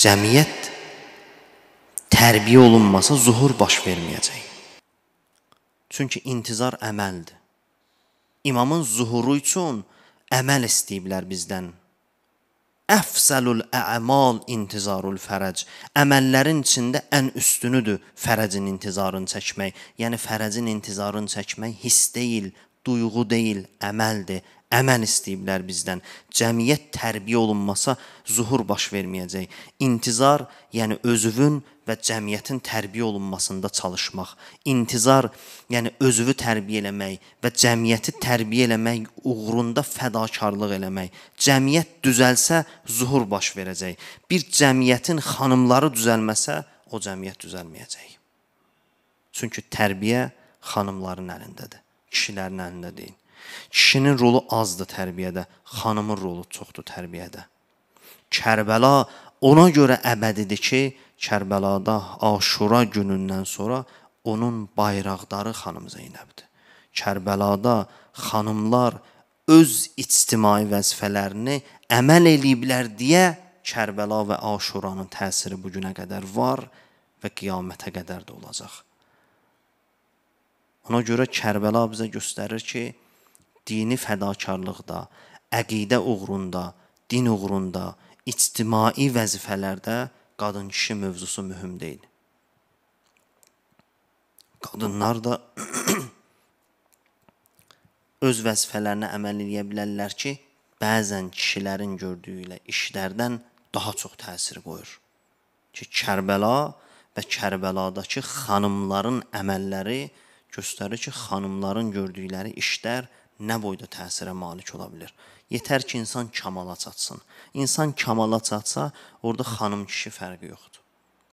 cəmiyyət tərbiyə olunmasa zuhur baş verməyəcək. Çünki intizar əməldir. İmamın zuhuru üçün əməl istəyiblər bizdən. Əfsəlul əmal intizarul fərəc. Əməllərin içində ən üstünüdür fərəcin intizarını çəkmək. Yəni fərəcin intizarını çəkmək hiss deyil, duyğu deyil, əməldir əməl istəyiblər bizdən. Cəmiyyət tərbiyə olunmasa zuhur baş verməyəcək. İntizar, yəni özünün və cəmiyyətin tərbiyə olunmasında çalışmaq. İntizar, yəni özünü tərbiyə eləmək və cəmiyyəti tərbiyə eləmək uğrunda fədakarlıq eləmək. Cəmiyyət düzəlsə zuhur baş verəcək. Bir cəmiyyətin xanımları düzəlməsə o cəmiyyət düzəlməyəcək. Çünki tərbiyə xanımların əlindədir, kişilərin əlində deyil. Kişinin rolu azdır tərbiyədə, xanımın rolu çoxdur tərbiyədə. Kərbəla ona görə əbədidir ki, Kərbəlada Aşura günündən sonra onun bayraqdarı xanım Zeynəbdir. Kərbəlada xanımlar öz ictimai vəzifələrini əməl eləyiblər deyə Kərbəla və Aşuranın təsiri bu günə qədər var və qiyamətə qədər də olacaq. Ona görə Kərbəla bizə göstərir ki, dini fədakarlıqda, əqidə uğrunda, din uğrunda, ictimai vəzifələrdə qadın-kişi mövzusu mühüm deyil. Qadınlar da öz vəzifələrinə əməl edə bilərlər ki, bəzən kişilərin gördüyü ilə işlərdən daha çox təsir qoyur. Ki Kərbəla və Kərbəladakı xanımların əməlləri göstərir ki, xanımların gördükləri işlər nə boyda təsirə malik ola bilər. Yetər ki, insan kamala çatsın. İnsan kamala çatsa, orada xanım kişi fərqi yoxdur.